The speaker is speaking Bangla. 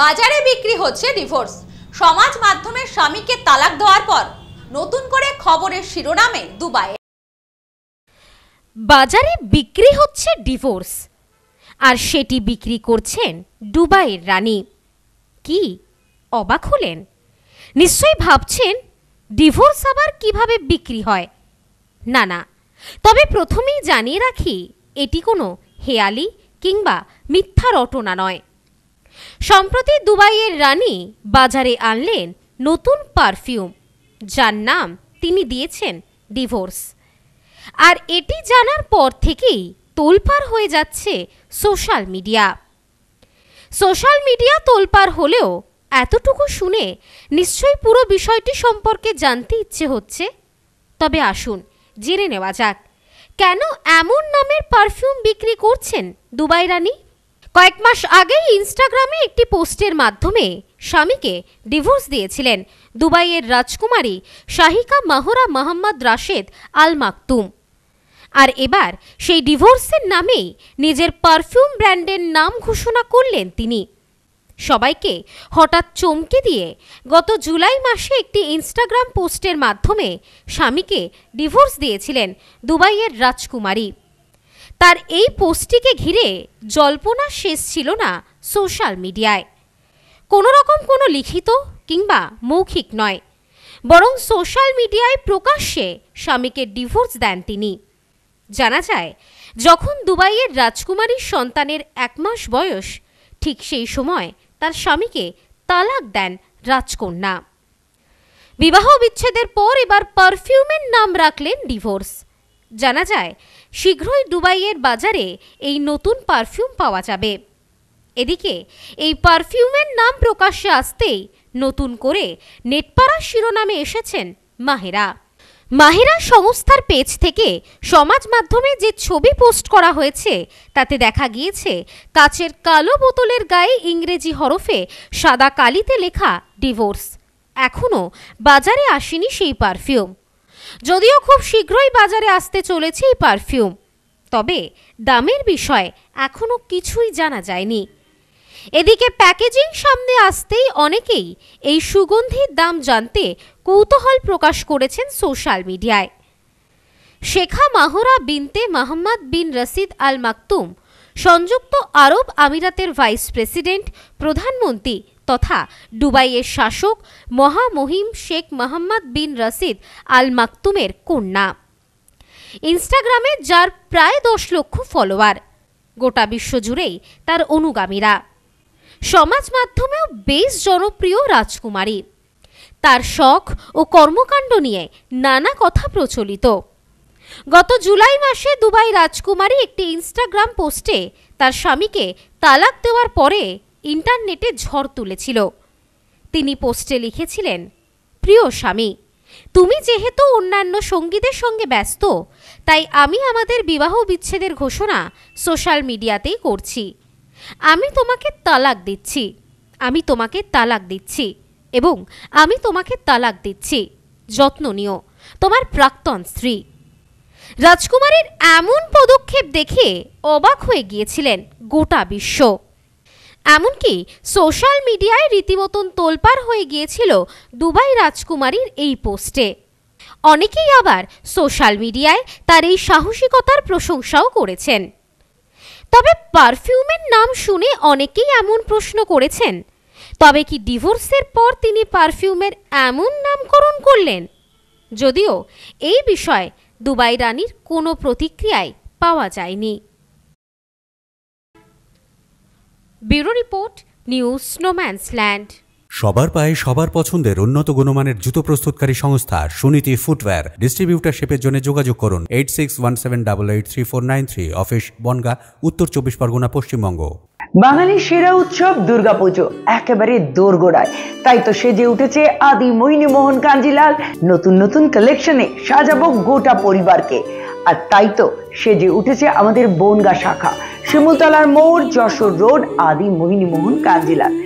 বাজারে বিক্রি হচ্ছে ডিভোর্স সমাজ মাধ্যমে স্বামীকে তালাক দেওয়ার পর নতুন করে খবরের শিরোনামে দুবাই বাজারে বিক্রি হচ্ছে ডিভোর্স আর সেটি বিক্রি করছেন দুবাইয়ের রানী কি অবাক হলেন নিশ্চয়ই ভাবছেন ডিভোর্স আবার কিভাবে বিক্রি হয় না না তবে প্রথমেই জানিয়ে রাখি এটি কোনো হেয়ালি কিংবা মিথ্যা রটনা নয় সম্প্রতি দুবাইয়ের রানী বাজারে আনলেন নতুন পারফিউম যার নাম তিনি দিয়েছেন ডিভোর্স আর এটি জানার পর থেকেই তোলপার হয়ে যাচ্ছে সোশ্যাল মিডিয়া সোশ্যাল মিডিয়া তোলপার হলেও এতটুকু শুনে নিশ্চয়ই পুরো বিষয়টি সম্পর্কে জানতে ইচ্ছে হচ্ছে তবে আসুন জেনে নেওয়া যাক কেন এমন নামের পারফিউম বিক্রি করছেন দুবাই রানী কয়েক মাস আগেই ইনস্টাগ্রামে একটি পোস্টের মাধ্যমে স্বামীকে ডিভোর্স দিয়েছিলেন দুবাইয়ের রাজকুমারী শাহিকা মাহরা মাহমদ রাশেদ আল মাকতুম আর এবার সেই ডিভোর্সের নামেই নিজের পারফিউম ব্র্যান্ডের নাম ঘোষণা করলেন তিনি সবাইকে হঠাৎ চমকে দিয়ে গত জুলাই মাসে একটি ইনস্টাগ্রাম পোস্টের মাধ্যমে স্বামীকে ডিভোর্স দিয়েছিলেন দুবাইয়ের রাজকুমারী তার এই পোস্টটিকে ঘিরে জল্পনা শেষ ছিল না সোশ্যাল মিডিয়ায় কোনো রকম কোনো লিখিত কিংবা মৌখিক নয় বরং সোশ্যাল মিডিয়ায় প্রকাশ্যে স্বামীকে ডিভোর্স দেন তিনি জানা যায় যখন দুবাইয়ের রাজকুমারীর সন্তানের এক মাস বয়স ঠিক সেই সময় তার স্বামীকে তালাক দেন রাজকন্যা বিবাহ বিচ্ছেদের পর এবার পারফিউমের নাম রাখলেন ডিভোর্স জানা যায় শীঘ্রই দুবাইয়ের বাজারে এই নতুন পারফিউম পাওয়া যাবে এদিকে এই পারফিউমের নাম প্রকাশ্যে আসতেই নতুন করে নেটপাড়ার শিরোনামে এসেছেন মাহেরা মাহেরা সংস্থার পেজ থেকে সমাজ মাধ্যমে যে ছবি পোস্ট করা হয়েছে তাতে দেখা গিয়েছে কাচের কালো বোতলের গায়ে ইংরেজি হরফে সাদা কালিতে লেখা ডিভোর্স এখনও বাজারে আসেনি সেই পারফিউম যদিও খুব শীঘ্রই বাজারে আসতে চলেছে এই পারফিউম তবে দামের বিষয়ে এখনও কিছুই জানা যায়নি এদিকে প্যাকেজিং সামনে আসতেই অনেকেই এই সুগন্ধির দাম জানতে কৌতূহল প্রকাশ করেছেন সোশ্যাল মিডিয়ায় শেখা মাহরা বিনতে মাহমদ বিন রশিদ আল মাকতুম সংযুক্ত আরব আমিরাতের ভাইস প্রেসিডেন্ট প্রধানমন্ত্রী তথা দুবাইয়ের শাসক মহামহিম শেখ মোহাম্মদ বিন রশিদ আল মাকতুমের কন্যা ইনস্টাগ্রামে যার প্রায় দশ লক্ষ ফলোয়ার গোটা বিশ্বজুড়েই তার অনুগামীরা সমাজ মাধ্যমেও বেশ জনপ্রিয় রাজকুমারী তার শখ ও কর্মকাণ্ড নিয়ে নানা কথা প্রচলিত গত জুলাই মাসে দুবাই রাজকুমারী একটি ইনস্টাগ্রাম পোস্টে তার স্বামীকে তালাক দেওয়ার পরে ইন্টারনেটে ঝড় তুলেছিল তিনি পোস্টে লিখেছিলেন প্রিয় স্বামী তুমি যেহেতু অন্যান্য সঙ্গীদের সঙ্গে ব্যস্ত তাই আমি আমাদের বিবাহ বিচ্ছেদের ঘোষণা সোশ্যাল মিডিয়াতেই করছি আমি তোমাকে তালাক দিচ্ছি আমি তোমাকে তালাক দিচ্ছি এবং আমি তোমাকে তালাক দিচ্ছি যত্ন নিও তোমার প্রাক্তন স্ত্রী রাজকুমারের এমন পদক্ষেপ দেখে অবাক হয়ে গিয়েছিলেন গোটা বিশ্ব এমনকি সোশ্যাল মিডিয়ায় রীতিমতন তোলপাড় হয়ে গিয়েছিল দুবাই রাজকুমারীর এই পোস্টে অনেকেই আবার সোশ্যাল মিডিয়ায় তার এই সাহসিকতার প্রশংসাও করেছেন তবে পারফিউমের নাম শুনে অনেকেই এমন প্রশ্ন করেছেন তবে কি ডিভোর্সের পর তিনি পারফিউমের এমন নামকরণ করলেন যদিও এই বিষয়ে দুবাই রানীর কোনো প্রতিক্রিয়ায় পাওয়া যায়নি bureau report news snowman's land সবার পায়ে সবার পছন্দের উন্নত গুণমানের জুতো প্রস্তুতকারী সংস্থা সুনীতি ফুটওয়্যার ডিস্ট্রিবিউটারশিপের জন্য যোগাযোগ করুন eight six one seven double eight three four nine three office Bangaon Uttar Chabbish Pargana Paschimbanga বাঙালির সেরা উৎসব দুর্গাপুজো একেবারে দোরগোড়ায় তাই তো সেজে উঠেছে আদি মোহিনী মোহন কাঞ্জিলাল নতুন নতুন কালেকশনে সাজাবো গোটা পরিবারকে আর তাই তো সেজে উঠেছে আমাদের বনগা শাখা শিমুলতলার মোড় যশোর রোড আদি মোহিনী মোহন কাঞ্জিলার